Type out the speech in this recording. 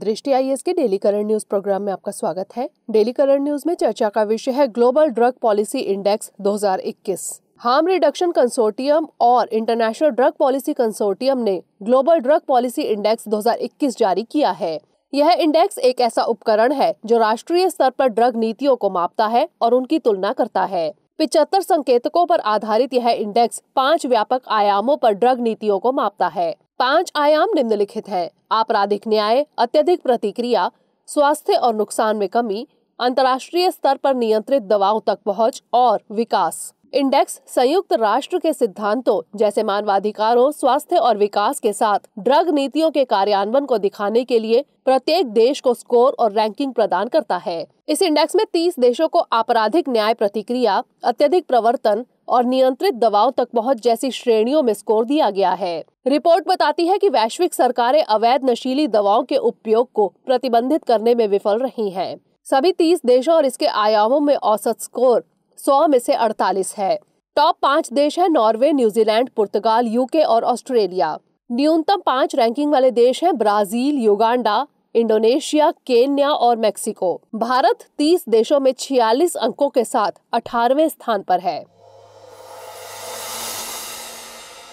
दृष्टि आई के daily current news programme में आपका स्वागत है डेली करंट न्यूज में चर्चा का विषय है global drug policy index 2021 harm reduction consortium और इंटरनेशनल ड्रग पॉलिसी कंसोर्टियम ने ग्लोबल ड्रग पॉलिसी इंडेक्स 2021 जारी किया है यह इंडेक्स एक ऐसा उपकरण है जो राष्ट्रीय स्तर पर ड्रग नीतियों को मापता है और उनकी तुलना करता है पिचहत्तर संकेतकों पर आधारित यह इंडेक्स पांच व्यापक आयामों पर ड्रग नीतियों को मापता है पांच आयाम निम्नलिखित हैं आपराधिक न्याय अत्यधिक प्रतिक्रिया स्वास्थ्य और नुकसान में कमी अंतर्राष्ट्रीय स्तर पर नियंत्रित दवाओं तक पहुंच और विकास इंडेक्स संयुक्त राष्ट्र के सिद्धांतों जैसे मानवाधिकारों स्वास्थ्य और विकास के साथ ड्रग नीतियों के कार्यान्वयन को दिखाने के लिए प्रत्येक देश को स्कोर और रैंकिंग प्रदान करता है इस इंडेक्स में 30 देशों को आपराधिक न्याय प्रतिक्रिया अत्यधिक प्रवर्तन और नियंत्रित दवाओं तक पहुंच जैसी श्रेणियों में स्कोर दिया गया है रिपोर्ट बताती है कि वैश्विक सरकारें अवैध नशीली दवाओं के उपयोग को प्रतिबंधित करने में विफल रही हैं। सभी तीस देशों और इसके आयामों में औसत स्कोर सौ में से अड़तालीस है टॉप पाँच देश है नॉर्वे न्यूजीलैंड पुर्तगाल यूके और ऑस्ट्रेलिया न्यूनतम पाँच रैंकिंग वाले देश हैं ब्राजील युगांडा इंडोनेशिया केन्या और मेक्सिको भारत 30 देशों में 46 अंकों के साथ 18वें स्थान पर है